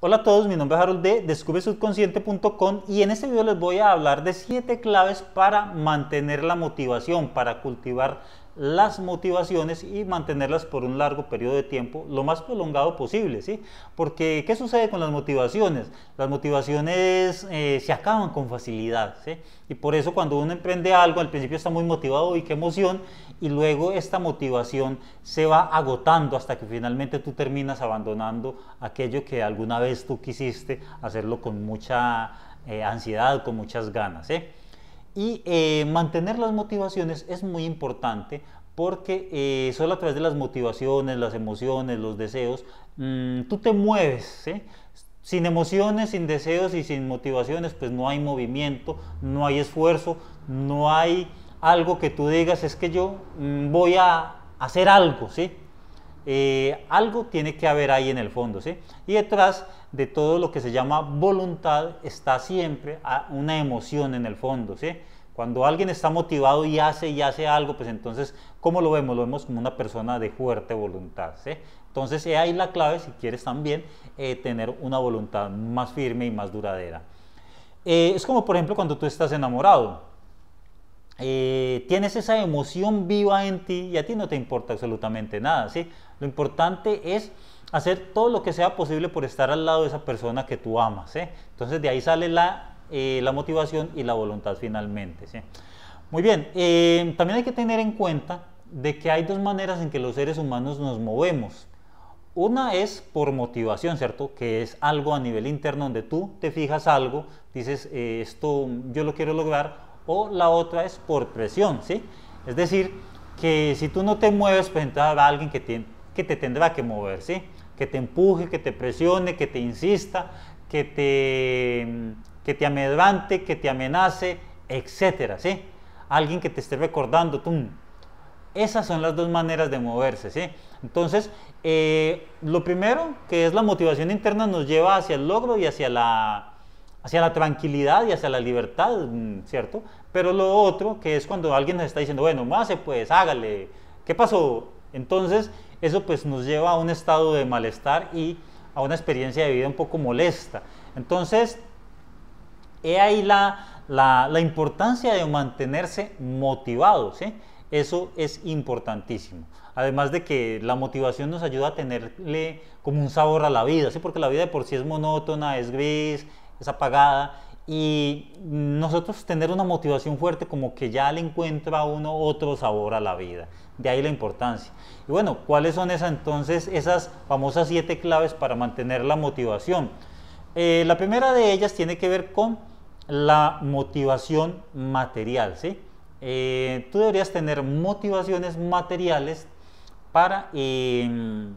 Hola a todos, mi nombre es Harold de descubresubconsciente.com y en este video les voy a hablar de 7 claves para mantener la motivación, para cultivar las motivaciones y mantenerlas por un largo periodo de tiempo, lo más prolongado posible, ¿sí? Porque, ¿qué sucede con las motivaciones? Las motivaciones eh, se acaban con facilidad, ¿sí? Y por eso cuando uno emprende algo, al principio está muy motivado y qué emoción, y luego esta motivación se va agotando hasta que finalmente tú terminas abandonando aquello que alguna vez tú quisiste hacerlo con mucha eh, ansiedad, con muchas ganas, ¿sí? Y eh, mantener las motivaciones es muy importante porque eh, solo a través de las motivaciones, las emociones, los deseos, mm, tú te mueves. Sin emociones, sin deseos y sin motivaciones, pues no hay movimiento, no hay esfuerzo, no hay algo que tú digas, es que yo mm, voy a hacer algo, ¿sí? Eh, algo tiene que haber ahí en el fondo, ¿sí? Y detrás de todo lo que se llama voluntad está siempre una emoción en el fondo, ¿sí? Cuando alguien está motivado y hace y hace algo, pues entonces, ¿cómo lo vemos? Lo vemos como una persona de fuerte voluntad, Entonces, es ahí la clave, si quieres también, eh, tener una voluntad más firme y más duradera. Eh, es como, por ejemplo, cuando tú estás enamorado eh, tienes esa emoción viva en ti y a ti no te importa absolutamente nada, ¿sí? Lo importante es hacer todo lo que sea posible por estar al lado de esa persona que tú amas, Entonces de ahí sale eh, la, motivación y la voluntad finalmente, Muy bien, eh, también hay que tener en cuenta de que hay dos maneras en que los seres humanos nos movemos. Una es por motivación, ¿cierto? Que es algo a nivel interno donde tú te fijas algo, dices, esto yo lo quiero lograr, o la otra es por presión, ¿sí? Es decir, que si tú no te mueves, pues entonces alguien que te, que te tendrá que mover, ¿sí? Que te empuje, que te presione, que te insista, que te, que te amedrante, que te amenace, etcétera, ¿sí? Alguien que te esté recordando, tú. Esas son las dos maneras de moverse, ¿sí? Entonces, eh, lo primero, que es la motivación interna, nos lleva hacia el logro y hacia la, hacia la tranquilidad y hacia la libertad, mm, ¿cierto? Pero lo otro, que es cuando alguien nos está diciendo, bueno, más se pues, hágale, ¿qué pasó? Entonces, eso pues nos lleva a un estado de malestar y a una experiencia de vida un poco molesta. Entonces, he ahí la, la, la importancia de mantenerse motivado, ¿sí? Eso es importantísimo. Además de que la motivación nos ayuda a tenerle como un sabor a la vida, ¿sí? porque la vida de por sí es monótona, es gris, es apagada y nosotros tener una motivación fuerte como que ya le encuentra a uno otro sabor a la vida. De ahí la importancia. Y bueno, ¿cuáles son esas entonces esas famosas siete claves para mantener la motivación? Eh, la primera de ellas tiene que ver con la motivación material. ¿sí? Eh, tú deberías tener motivaciones materiales para, em,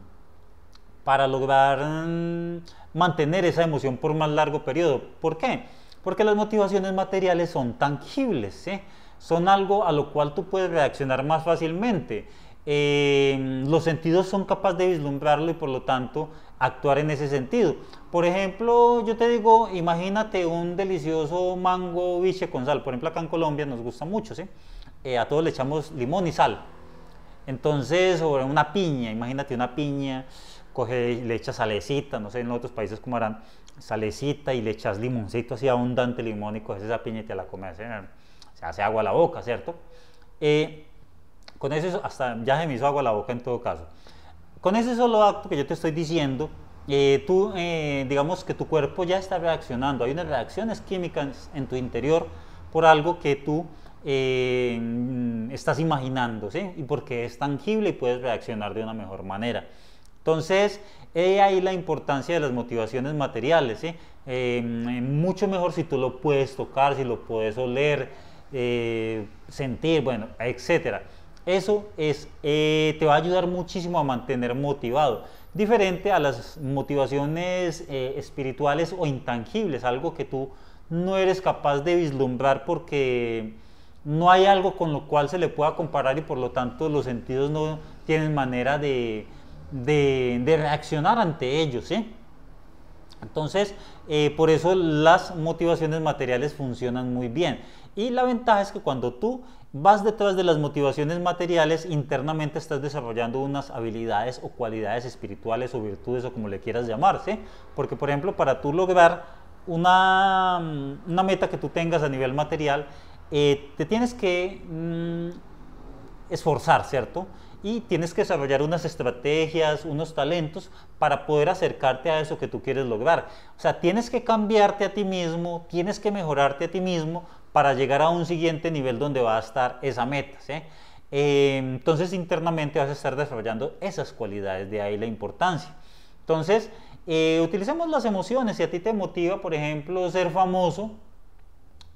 para lograr... Mm, mantener esa emoción por más largo periodo. ¿Por qué? Porque las motivaciones materiales son tangibles, ¿sí? son algo a lo cual tú puedes reaccionar más fácilmente. Eh, los sentidos son capaces de vislumbrarlo y por lo tanto actuar en ese sentido. Por ejemplo, yo te digo, imagínate un delicioso mango biche con sal. Por ejemplo, acá en Colombia nos gusta mucho, ¿sí? Eh, a todos le echamos limón y sal. Entonces, sobre una piña, imagínate una piña coge y le echas salecita, no sé, en otros países como harán, salecita y le echas limoncito así abundante limón y esa piñeta la comes, eh, se hace agua a la boca, ¿cierto? Eh, con eso hasta ya se me hizo agua a la boca en todo caso. Con ese solo acto que yo te estoy diciendo, eh, tú, digamos que tu cuerpo ya está reaccionando, hay unas reacciones químicas en tu interior por algo que tú mm, estás imaginando, ¿sí? Y porque es tangible y puedes reaccionar de una mejor manera. Entonces, he ahí la importancia de las motivaciones materiales. Em, em, mucho mejor si tú lo puedes tocar, si lo puedes oler, eh, sentir, bueno, etcétera. Eso es, eh, te va a ayudar muchísimo a mantener motivado. Diferente a las motivaciones eh, espirituales o intangibles, algo que tú no eres capaz de vislumbrar porque no hay algo con lo cual se le pueda comparar y por lo tanto los sentidos no tienen manera de, de, reaccionar ante ellos. Entonces, eh, por eso las motivaciones materiales funcionan muy bien. Y la ventaja es que cuando tú vas detrás de las motivaciones materiales, internamente estás desarrollando unas habilidades o cualidades espirituales o virtudes o como le quieras llamarse. Porque, por ejemplo, para tú lograr una, mm, una, meta que tú tengas a nivel material, eh, te tienes que mm, esforzar, ¿cierto? y tienes que desarrollar unas estrategias, unos talentos para poder acercarte a eso que tú quieres lograr. O sea, tienes que cambiarte a ti mismo, tienes que mejorarte a ti mismo para llegar a un siguiente nivel donde va a estar esa meta. Eh, entonces internamente vas a estar desarrollando esas cualidades, de ahí la importancia. Entonces, eh, utilicemos las emociones. Si a ti te motiva, por ejemplo, ser famoso,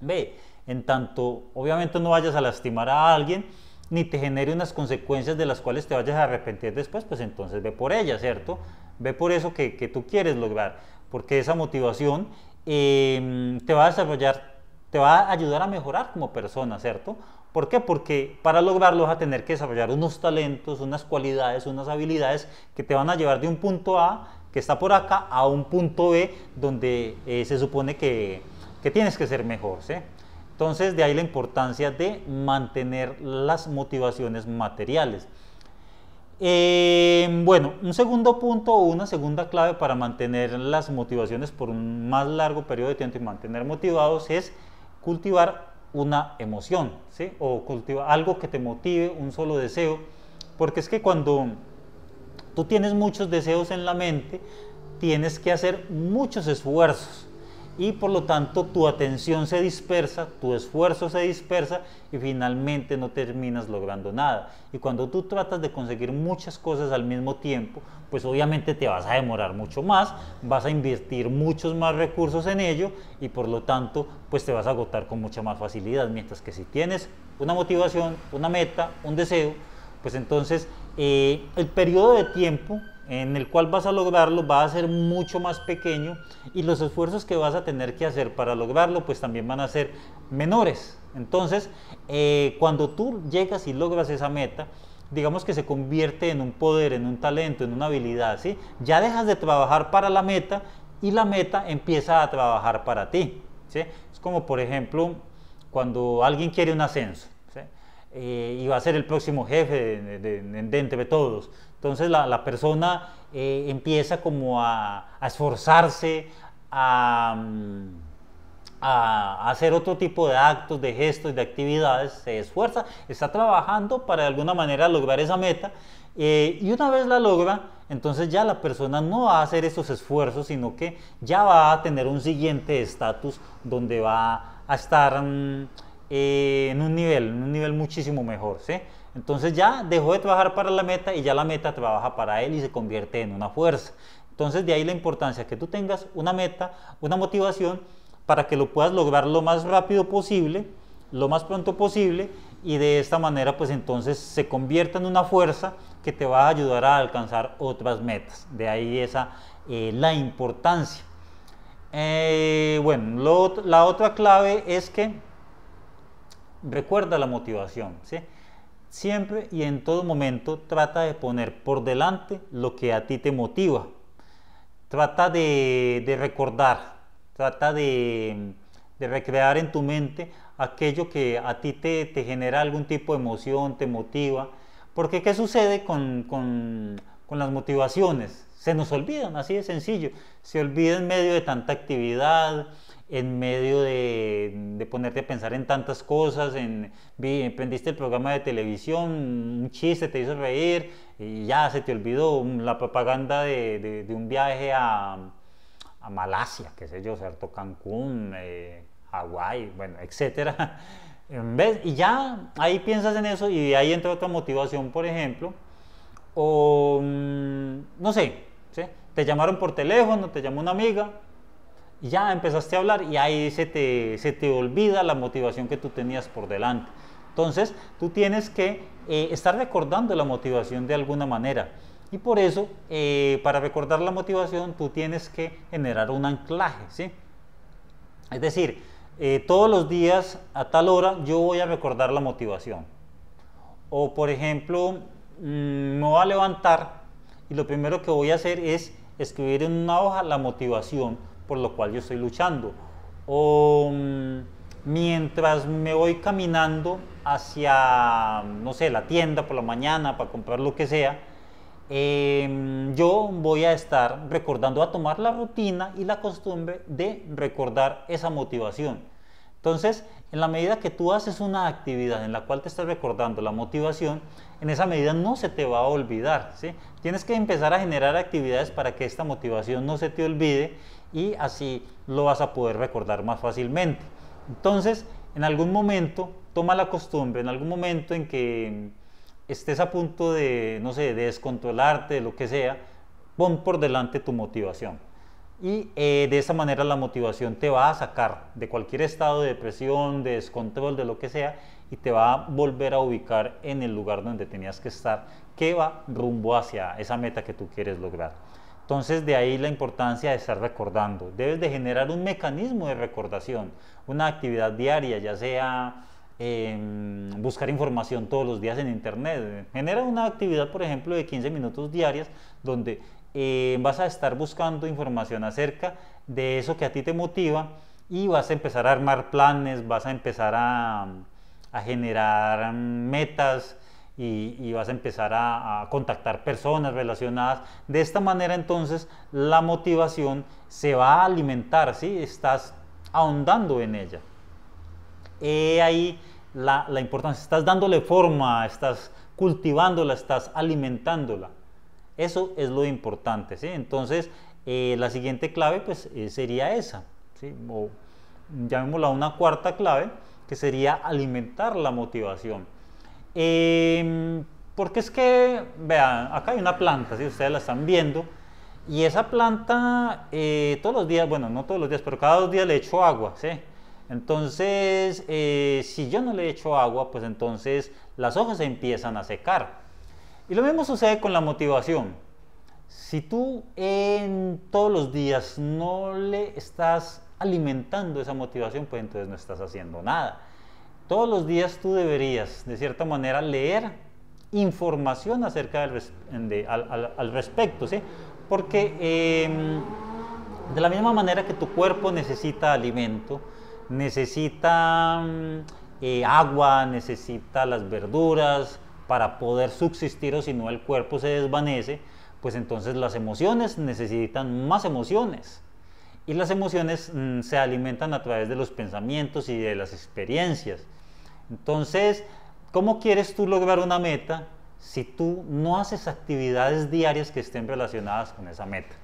ve, en tanto, obviamente no vayas a lastimar a alguien, ni te genere unas consecuencias de las cuales te vayas a arrepentir después, pues entonces ve por ella, ¿cierto? Ve por eso que, que tú quieres lograr, porque esa motivación em, te va a desarrollar, te va a ayudar a mejorar como persona, ¿cierto? ¿Por qué? Porque para lograrlo vas a tener que desarrollar unos talentos, unas cualidades, unas habilidades que te van a llevar de un punto A, que está por acá, a un punto B, donde eh, se supone que, que tienes que ser mejor, ¿sí? Entonces, de ahí la importancia de mantener las motivaciones materiales. Eh, bueno, un segundo punto o una segunda clave para mantener las motivaciones por un más largo periodo de tiempo y mantener motivados es cultivar una emoción, O cultivar algo que te motive, un solo deseo, porque es que cuando tú tienes muchos deseos en la mente, tienes que hacer muchos esfuerzos y por lo tanto tu atención se dispersa, tu esfuerzo se dispersa y finalmente no terminas logrando nada. Y cuando tú tratas de conseguir muchas cosas al mismo tiempo, pues obviamente te vas a demorar mucho más, vas a invertir muchos más recursos en ello y por lo tanto pues te vas a agotar con mucha más facilidad. Mientras que si tienes una motivación, una meta, un deseo, pues entonces eh, el periodo de tiempo en el cual vas a lograrlo va a ser mucho más pequeño y los esfuerzos que vas a tener que hacer para lograrlo pues también van a ser menores. Entonces, eh, cuando tú llegas y logras esa meta, digamos que se convierte en un poder, en un talento, en una habilidad, ¿sí? Ya dejas de trabajar para la meta y la meta empieza a trabajar para ti, ¿sí? Es como, por ejemplo, cuando alguien quiere un ascenso, ¿sí? Eh, y va a ser el próximo jefe de entre todos. Entonces la, persona eh, empieza como a, esforzarse, mm, a, hacer otro tipo de actos, de gestos, de actividades, se esfuerza, está trabajando para de alguna manera lograr esa meta eh, y una vez la logra, entonces ya la persona no va a hacer esos esfuerzos, sino que ya va a tener un siguiente estatus donde va a estar mm, eh, en un nivel, en un nivel muchísimo mejor, ¿sí? Entonces ya dejó de trabajar para la meta y ya la meta trabaja para él y se convierte en una fuerza. Entonces de ahí la importancia que tú tengas una meta, una motivación para que lo puedas lograr lo más rápido posible, lo más pronto posible y de esta manera pues entonces se convierta en una fuerza que te va a ayudar a alcanzar otras metas. De ahí esa eh, la importancia. Eh, bueno, la otra clave es que recuerda la motivación. ¿sí? Siempre y en todo momento trata de poner por delante lo que a ti te motiva. Trata de, recordar, trata de, recrear en tu mente aquello que a ti te, genera algún tipo de emoción, te motiva. Porque ¿qué sucede con, con las motivaciones? Se nos olvidan, así de sencillo. Se olvida en medio de tanta actividad, en medio de, ponerte a pensar en tantas cosas, en emprendiste el programa de televisión, un chiste te hizo reír y ya se te olvidó la propaganda de, un viaje a, a, Malasia, qué sé yo, ¿cierto? Cancún, eh, Hawái, bueno, etcétera. ¿Ves? Y ya ahí piensas en eso y de ahí entra otra motivación, por ejemplo, o mm, no sé, ¿sí? te llamaron por teléfono, te llamó una amiga, ya empezaste a hablar y ahí se te, se te olvida la motivación que tú tenías por delante. Entonces, tú tienes que eh, estar recordando la motivación de alguna manera. Y por eso, eh, para recordar la motivación, tú tienes que generar un anclaje, ¿sí? Es decir, eh, todos los días a tal hora yo voy a recordar la motivación. O, por ejemplo, mm, me voy a levantar y lo primero que voy a hacer es escribir en una hoja la motivación por lo cual yo estoy luchando. O mm, mientras me voy caminando hacia, no sé, la tienda por la mañana para comprar lo que sea, em, yo voy a estar recordando a tomar la rutina y la costumbre de recordar esa motivación. Entonces, en la medida que tú haces una actividad en la cual te estás recordando la motivación, en esa medida no se te va a olvidar. ¿sí? Tienes que empezar a generar actividades para que esta motivación no se te olvide y así lo vas a poder recordar más fácilmente. Entonces, en algún momento, toma la costumbre, en algún momento en que estés a punto de, no sé, de descontrolarte, de lo que sea, pon por delante tu motivación. Y eh, de esa manera la motivación te va a sacar de cualquier estado de depresión, de descontrol, de lo que sea, y te va a volver a ubicar en el lugar donde tenías que estar, que va rumbo hacia esa meta que tú quieres lograr. Entonces de ahí la importancia de estar recordando. Debes de generar un mecanismo de recordación, una actividad diaria, ya sea em, buscar información todos los días en Internet. Genera una actividad, por ejemplo, de 15 minutos diarias donde eh, vas a estar buscando información acerca de eso que a ti te motiva y vas a empezar a armar planes, vas a empezar a generar mm, metas y, vas a empezar a, contactar personas relacionadas. De esta manera entonces la motivación se va a alimentar, ¿sí? estás ahondando en ella. He ahí la, la importancia, estás dándole forma, estás cultivándola, estás alimentándola. Eso es lo importante. ¿sí? Entonces eh, la siguiente clave pues, eh, sería esa, ¿sí? o llamémosla una cuarta clave, que sería alimentar la motivación. Em, porque es que, vean, acá hay una planta, si ustedes la están viendo, y esa planta eh, todos los días, bueno, no todos los días, pero cada dos días le echo agua, ¿sí? Entonces, eh, si yo no le echo agua, pues entonces las hojas empiezan a secar. Y lo mismo sucede con la motivación. Si tú en todos los días no le estás alimentando esa motivación, pues entonces no estás haciendo nada. Todos los días tú deberías, de cierta manera, leer información acerca del al, respecto, ¿sí? Porque em, de la misma manera que tu cuerpo necesita alimento, necesita mm, eh, agua, necesita las verduras para poder subsistir o si no el cuerpo se desvanece, pues entonces las emociones necesitan más emociones. Y las emociones mm, se alimentan a través de los pensamientos y de las experiencias. Entonces, ¿cómo quieres tú lograr una meta si tú no haces actividades diarias que estén relacionadas con esa meta?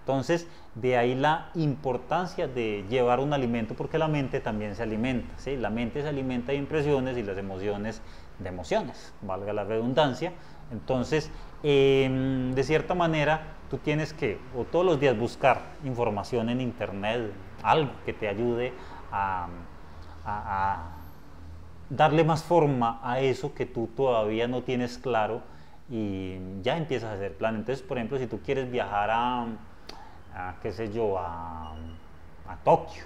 Entonces, de ahí la importancia de llevar un alimento porque la mente también se alimenta. La mente se alimenta de impresiones y las emociones de emociones, valga la redundancia. Entonces, em, de cierta manera, tú tienes que o todos los días buscar información en internet, algo que te ayude a darle más forma a eso que tú todavía no tienes claro y ya empiezas a hacer plan. Entonces, por ejemplo, si tú quieres viajar a, qué sé yo, a, Tokio,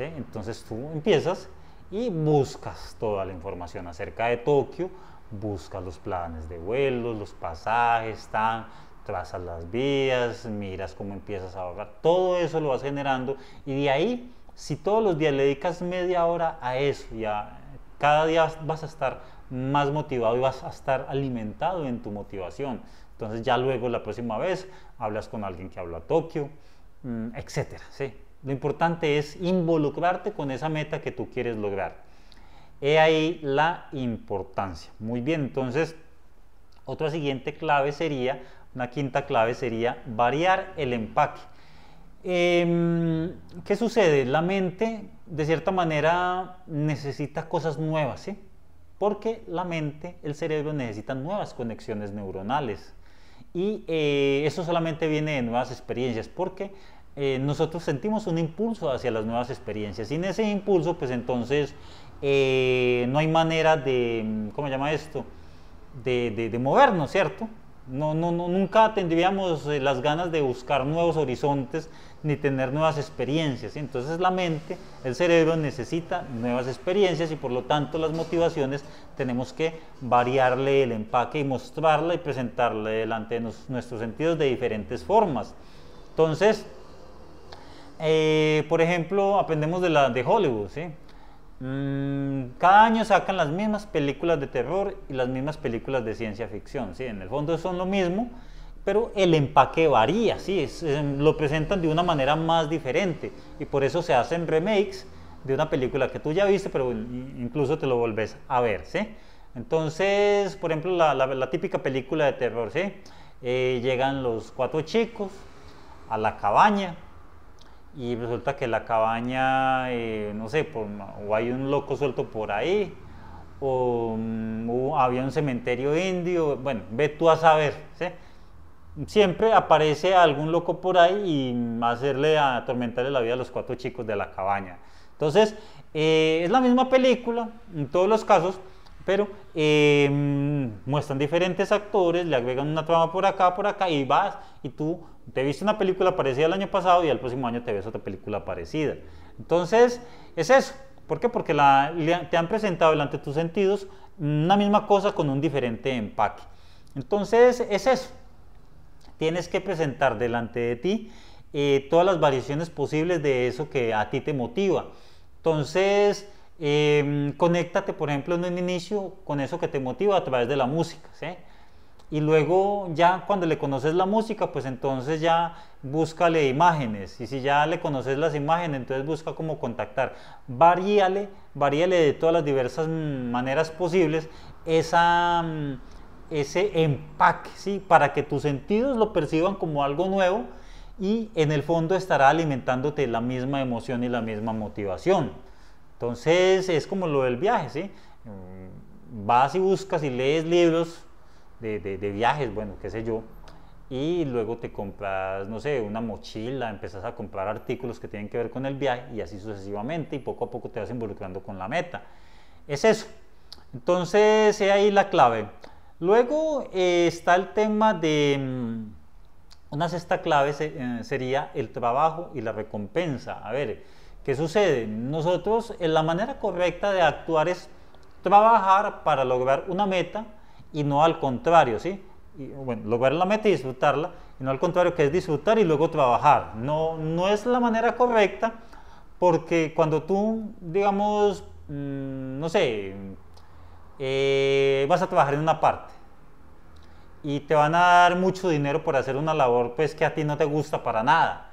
entonces tú empiezas y buscas toda la información acerca de Tokio, buscas los planes de vuelos, los pasajes, tan, trazas las vías, miras cómo empiezas a ahorrar, todo eso lo vas generando y de ahí, si todos los días le dedicas media hora a eso ya cada día vas a estar más motivado y vas a estar alimentado en tu motivación. Entonces ya luego la próxima vez hablas con alguien que habla Tokio, mm, etcétera. ¿sí? Lo importante es involucrarte con esa meta que tú quieres lograr. He ahí la importancia. Muy bien, entonces otra siguiente clave sería, una quinta clave sería variar el empaque. Em, ¿Qué sucede? La mente de cierta manera necesita cosas nuevas, ¿sí? Porque la mente, el cerebro necesita nuevas conexiones neuronales. Y eh, eso solamente viene de nuevas experiencias, porque eh, nosotros sentimos un impulso hacia las nuevas experiencias. Sin ese impulso, pues entonces eh, no hay manera de, ¿cómo se llama esto? De, de, de movernos, ¿cierto? No, no, nunca tendríamos eh, las ganas de buscar nuevos horizontes ni tener nuevas experiencias. Entonces la mente, el cerebro necesita nuevas experiencias y por lo tanto las motivaciones tenemos que variarle el empaque y mostrarla y presentarla delante de nuestros sentidos de diferentes formas. Entonces, eh, por ejemplo, aprendemos de, la, de Hollywood. Mm, cada año sacan las mismas películas de terror y las mismas películas de ciencia ficción, ¿sí? En el fondo son lo mismo, pero el empaque varía, ¿sí? lo presentan de una manera más diferente y por eso se hacen remakes de una película que tú ya viste, pero incluso te lo volvés a ver, ¿sí? Entonces, por ejemplo, la, típica película de terror, ¿sí? Eh, llegan los cuatro chicos a la cabaña, y resulta que la cabaña, eh, no sé, o hay un loco suelto por ahí, o, mm, había un cementerio indio, bueno, ve tú a saber, Siempre aparece algún loco por ahí y hacerle, a, atormentarle la vida a los cuatro chicos de la cabaña. Entonces, eh, es la misma película en todos los casos, pero em, muestran diferentes actores, le agregan una trama por acá, por acá, y vas, y tú te viste una película parecida el año pasado y al próximo año te ves otra película parecida. Entonces, es eso. ¿Por qué? Porque te han presentado delante de tus sentidos una misma cosa con un diferente empaque. Entonces, es eso. Tienes que presentar delante de ti eh, todas las variaciones posibles de eso que a ti te motiva. Entonces, Em, conéctate, por ejemplo, en un inicio con eso que te motiva a través de la música. ¿sí? Y luego ya cuando le conoces la música, pues entonces ya búscale imágenes. Y si ya le conoces las imágenes, entonces busca cómo contactar. Varíale, varíale de todas las diversas mm, maneras posibles esa, mm, ese empaque, ¿sí? para que tus sentidos lo perciban como algo nuevo y en el fondo estará alimentándote la misma emoción y la misma motivación. Entonces es como lo del viaje, ¿sí? Mm, vas y buscas y lees libros de, viajes, bueno, qué sé yo, y luego te compras, no sé, una mochila, empezás a comprar artículos que tienen que ver con el viaje y así sucesivamente y poco a poco te vas involucrando con la meta. Es eso. Entonces, es ahí la clave. Luego eh, está el tema de... Mm, una sexta clave eh, sería el trabajo y la recompensa. A ver, ¿Qué sucede? Nosotros, eh, la manera correcta de actuar es trabajar para lograr una meta y no al contrario, ¿sí? bueno, lograr la meta y disfrutarla, y no al contrario, que es disfrutar y luego trabajar. No, no es la manera correcta porque cuando tú, digamos, mm, no sé, eh, vas a trabajar en una parte y te van a dar mucho dinero por hacer una labor pues que a ti no te gusta para nada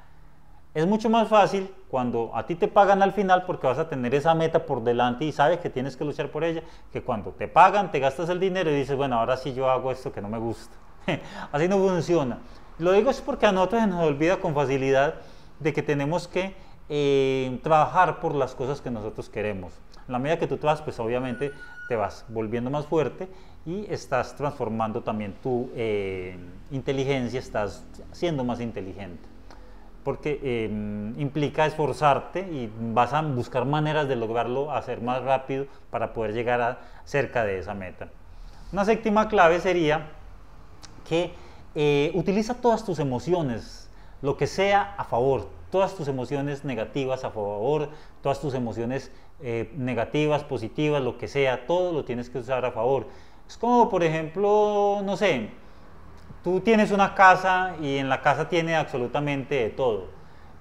es mucho más fácil cuando a ti te pagan al final porque vas a tener esa meta por delante y sabes que tienes que luchar por ella, que cuando te pagan, te gastas el dinero y dices, bueno, ahora sí yo hago esto que no me gusta. Así no funciona. Lo digo es porque a nosotros nos olvida con facilidad de que tenemos que eh, trabajar por las cosas que nosotros queremos. En la medida que tú trabajas, pues obviamente te vas volviendo más fuerte y estás transformando también tu eh, inteligencia, estás siendo más inteligente porque em, implica esforzarte y vas a buscar maneras de lograrlo hacer más rápido para poder llegar cerca de esa meta. Una séptima clave sería que eh, utiliza todas tus emociones, lo que sea a favor, todas tus emociones negativas a favor, todas tus emociones eh, negativas, positivas, lo que sea, todo lo tienes que usar a favor. Es como, por ejemplo, no sé, tú tienes una casa y en la casa tiene absolutamente de todo.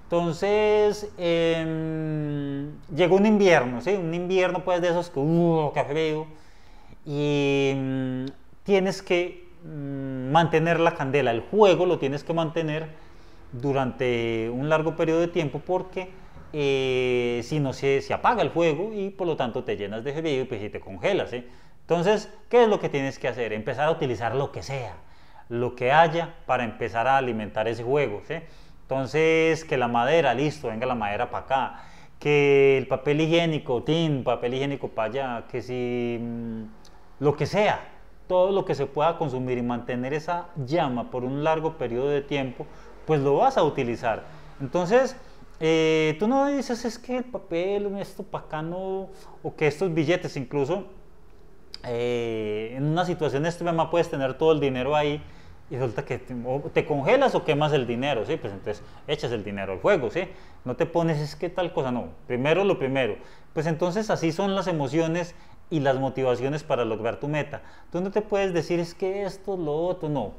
Entonces, eh, llegó un invierno, ¿sí? Un invierno pues de esos que, uh, qué Y em, tienes que mm, mantener la candela, el juego lo tienes que mantener durante un largo periodo de tiempo porque eh, si no se, se, apaga el fuego y por lo tanto te llenas de frío y pues, te congelas. Entonces, ¿qué es lo que tienes que hacer? Empezar a utilizar lo que sea lo que haya para empezar a alimentar ese juego. Entonces, que la madera, listo, venga la madera para acá. Que el papel higiénico, tin, papel higiénico para allá, que si mm, lo que sea, todo lo que se pueda consumir y mantener esa llama por un largo periodo de tiempo, pues lo vas a utilizar. Entonces, eh, tú no dices es que el papel, esto para acá no, o que estos billetes incluso, eh, en una situación mamá puedes tener todo el dinero ahí, y resulta que te, congelas o quemas el dinero, ¿sí? Pues entonces echas el dinero al fuego, ¿sí? No te pones, es que tal cosa, no. Primero lo primero. Pues entonces así son las emociones y las motivaciones para lograr tu meta. Tú no te puedes decir, es que esto, lo otro, no.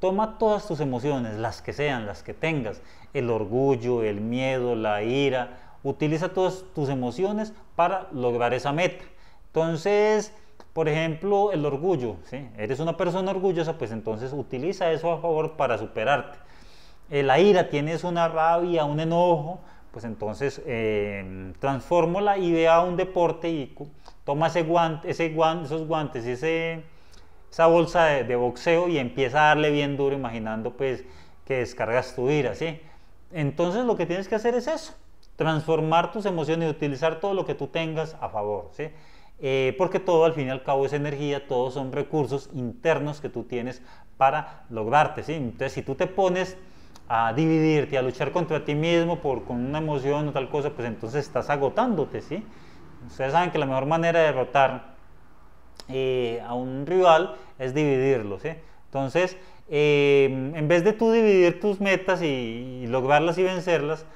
Toma todas tus emociones, las que sean, las que tengas, el orgullo, el miedo, la ira. Utiliza todas tus emociones para lograr esa meta. Entonces, por ejemplo, el orgullo. ¿sí? Eres una persona orgullosa, pues entonces utiliza eso a favor para superarte. Eh, la ira, tienes una rabia, un enojo, pues entonces eh, y la idea a un deporte y toma ese guante, ese esos guantes, ese, esa bolsa de, boxeo y empieza a darle bien duro, imaginando pues que descargas tu ira. ¿sí? Entonces lo que tienes que hacer es eso, transformar tus emociones y utilizar todo lo que tú tengas a favor. ¿sí? Eh, porque todo al fin y al cabo es energía, todos son recursos internos que tú tienes para lograrte. Entonces, si tú te pones a dividirte, a luchar contra ti mismo por, con una emoción o tal cosa, pues entonces estás agotándote. Ustedes saben que la mejor manera de derrotar eh, a un rival es dividirlo. Entonces, eh, en vez de tú dividir tus metas y lograrlas y vencerlas,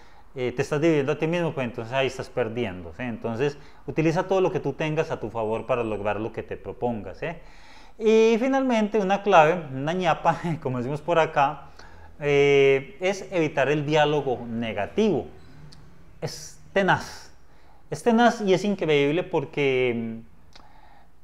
eh, te estás dividiendo a ti mismo, pues entonces ahí estás perdiendo. Entonces utiliza todo lo que tú tengas a tu favor para lograr lo que te propongas. ¿eh? Y finalmente una clave, una ñapa, como decimos por acá, eh, es evitar el diálogo negativo. Es tenaz. Es tenaz y es increíble porque mm,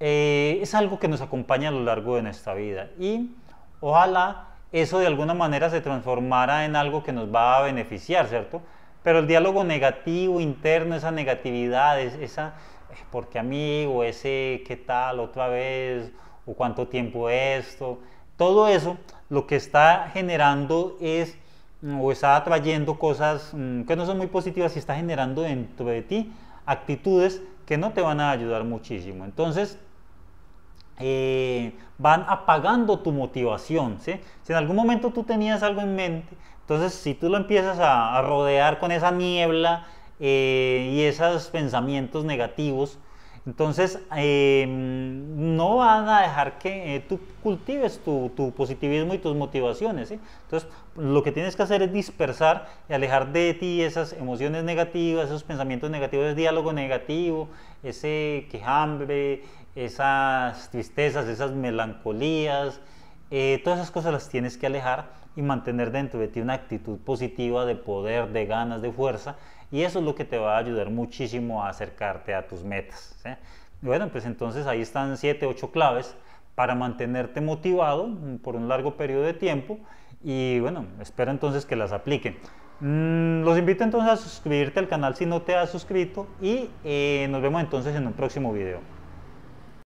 es algo que nos acompaña a lo largo de nuestra vida. Y ojalá eso de alguna manera se transformara en algo que nos va a beneficiar, ¿cierto? Pero el diálogo negativo interno, esa negatividad, esa eh, porque amigo ese qué tal otra vez, o cuánto tiempo esto, todo eso lo que está generando es mm, o está atrayendo cosas mm, que no son muy positivas y está generando dentro de ti actitudes que no te van a ayudar muchísimo. Entonces, eh, van apagando tu motivación. ¿sí? Si en algún momento tú tenías algo en mente entonces, si tú lo empiezas a, rodear con esa niebla eh, y esos pensamientos negativos, entonces em, no van a dejar que eh, tú cultives tu, positivismo y tus motivaciones. Entonces, lo que tienes que hacer es dispersar y alejar de ti esas emociones negativas, esos pensamientos negativos, ese diálogo negativo, ese quejambre, esas tristezas, esas melancolías. Eh, todas esas cosas las tienes que alejar y mantener dentro de ti una actitud positiva de poder, de ganas, de fuerza. Y eso es lo que te va a ayudar muchísimo a acercarte a tus metas. Bueno, pues entonces ahí están 7, 8 claves para mantenerte motivado mm, por un largo periodo de tiempo y bueno, espero entonces que las apliquen. Mm, los invito entonces a suscribirte al canal si no te has suscrito y eh, nos vemos entonces en un próximo video.